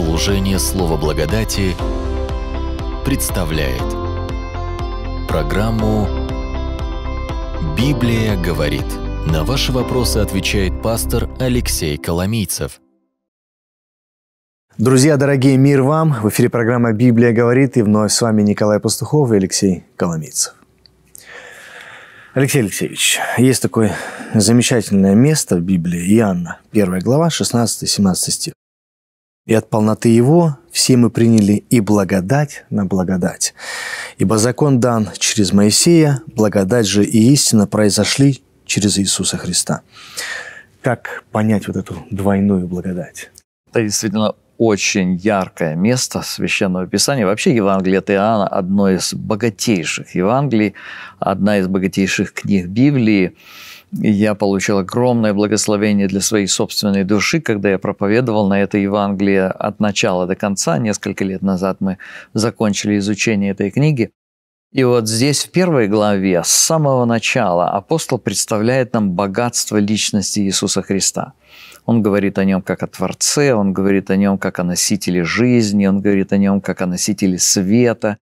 Служение Слова Благодати представляет программу «Библия говорит». На ваши вопросы отвечает пастор Алексей Коломийцев. Друзья, дорогие, мир вам! В эфире программа «Библия говорит» и вновь с вами Николай Пастухов и Алексей Коломийцев. Алексей Алексеевич, есть такое замечательное место в Библии, Иоанна, 1 глава, 16-17 стих. И от полноты Его все мы приняли и благодать на благодать. Ибо закон дан через Моисея, благодать же и истина произошли через Иисуса Христа. Как понять вот эту двойную благодать? Да, действительно, очень яркое место Священного Писания. Вообще Евангелие от Иоанна – одно из богатейших Евангелий, одна из богатейших книг Библии. я получил огромное благословение для своей собственной души, когда я проповедовал на этой Евангелии от начала до конца. Несколько лет назад мы закончили изучение этой книги. И вот здесь, в первой главе, с самого начала, апостол представляет нам богатство личности Иисуса Христа – он говорит о нем как о Творце, он говорит о нем как о носителе жизни, он говорит о нем как о носителе света.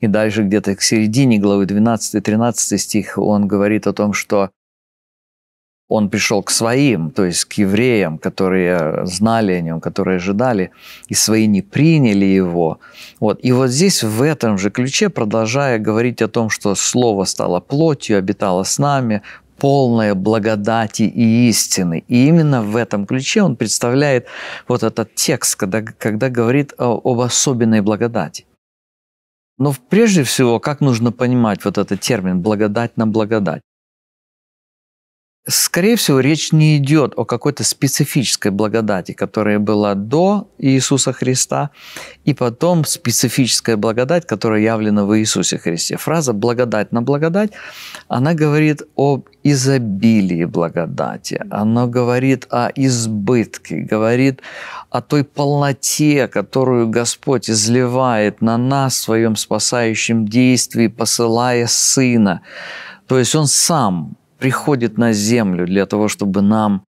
И дальше где-то к середине главы 12-13 стих он говорит о том, что он пришел к своим, то есть к евреям, которые знали о нем, которые ожидали, и свои не приняли его. Вот. И вот здесь в этом же ключе, продолжая говорить о том, что слово стало плотью, обитало с нами, полное благодати и истины. И именно в этом ключе он представляет вот этот текст, когда, когда говорит о, об особенной благодати. Но прежде всего, как нужно понимать вот этот термин «благодать на благодать»? Скорее всего, речь не идет о какой-то специфической благодати, которая была до Иисуса Христа, и потом специфическая благодать, которая явлена в Иисусе Христе. Фраза «благодать на благодать», она говорит об изобилии благодати, она говорит о избытке, говорит о той полноте, которую Господь изливает на нас в своем спасающем действии, посылая Сына. То есть Он сам приходит на землю для того, чтобы нам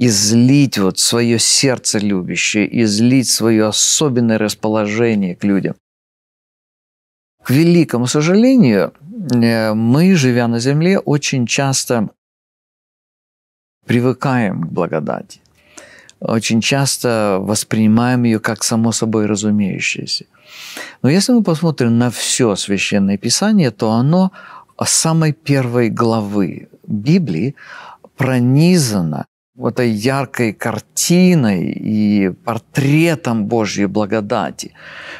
излить вот свое сердце любящее, излить свое особенное расположение к людям. К великому сожалению, э, мы, живя на земле, очень часто привыкаем к благодати. Очень часто воспринимаем ее как само собой разумеющееся. Но если мы посмотрим на все священное писание, то оно с самой первой главы Библии пронизана вот этой яркой картиной и портретом Божьей благодати,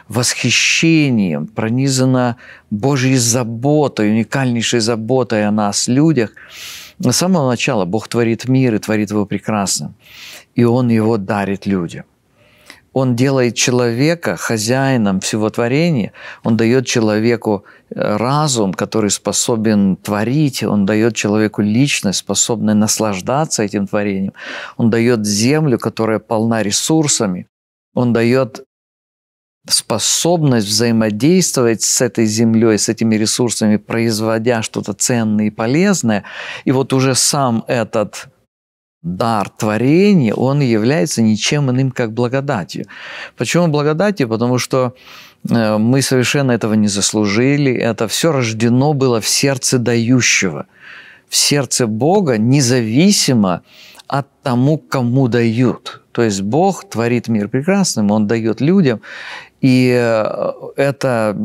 восхищением, пронизана Божьей заботой, уникальнейшей заботой о нас, людях. С самого начала Бог творит мир и творит его прекрасным, и Он его дарит людям он делает человека хозяином всего творения, он дает человеку э, разум, который способен творить, он дает человеку личность, способную наслаждаться этим творением, он дает землю, которая полна ресурсами, он дает способность взаимодействовать с этой землей, с этими ресурсами, производя что-то ценное и полезное. И вот уже сам этот дар творения, он является ничем иным, как благодатью. Почему благодатью? Потому что э, мы совершенно этого не заслужили, это все рождено было в сердце дающего, в сердце Бога, независимо от тому, кому дают. То есть Бог творит мир прекрасным, Он дает людям, и э, это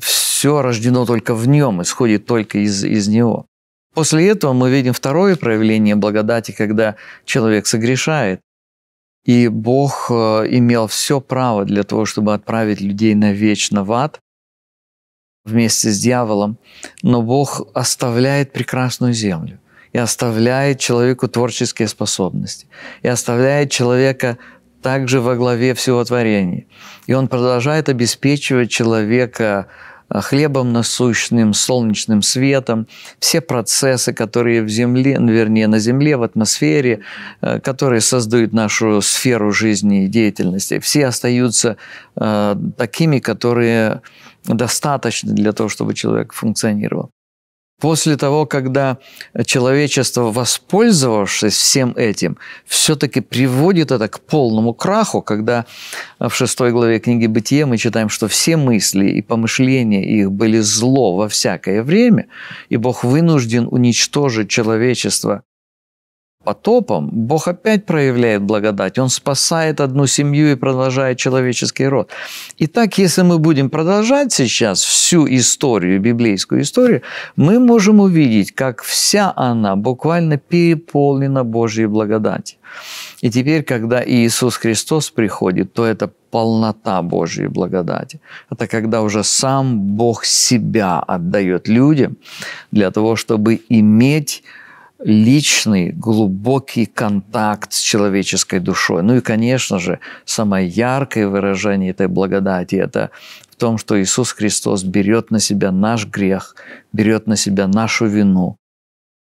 все рождено только в Нем, исходит только из, из Него. После этого мы видим второе проявление благодати, когда человек согрешает. И Бог э, имел все право для того, чтобы отправить людей на вечно в ад вместе с дьяволом. Но Бог оставляет прекрасную землю и оставляет человеку творческие способности, и оставляет человека также во главе всего творения. И он продолжает обеспечивать человека Э, хлебом насущным, солнечным светом, все процессы, которые в земле, вернее, на земле, в атмосфере, э, которые создают нашу сферу жизни и деятельности, все остаются э, такими, которые достаточно для того, чтобы человек функционировал после того, когда человечество, воспользовавшись всем этим, все-таки приводит это к полному краху, когда в шестой главе книги «Бытие» мы читаем, что все мысли и помышления их были зло во всякое время, и Бог вынужден уничтожить человечество потопом, Бог опять проявляет благодать. Он спасает одну семью и продолжает человеческий род. Итак, если мы будем продолжать сейчас всю историю, библейскую историю, мы можем увидеть, как вся она буквально переполнена Божьей благодатью. И теперь, когда Иисус Христос приходит, то это полнота Божьей благодати. Это когда уже сам Бог себя отдает людям для того, чтобы иметь личный, глубокий контакт с человеческой душой. Ну и, конечно же, самое яркое выражение этой благодати – это в том, что Иисус Христос берет на себя наш грех, берет на себя нашу вину,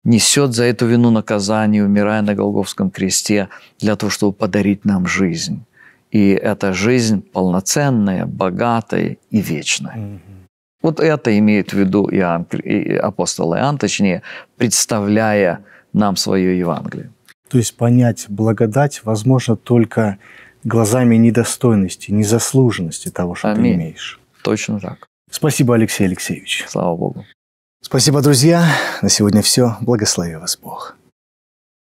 несет за эту вину наказание, умирая на Голговском кресте, для того, чтобы подарить нам жизнь. И эта жизнь полноценная, богатая и вечная. Mm-hmm. Вот это имеет в виду Иоанн, и апостол Иоанн, точнее, представляя нам свое Евангелие. То есть понять благодать возможно только глазами недостойности, незаслуженности того, что Аминь. ты имеешь. Точно так. Спасибо, Алексей Алексеевич. Слава Богу. Спасибо, друзья. На сегодня все. Благослови вас Бог.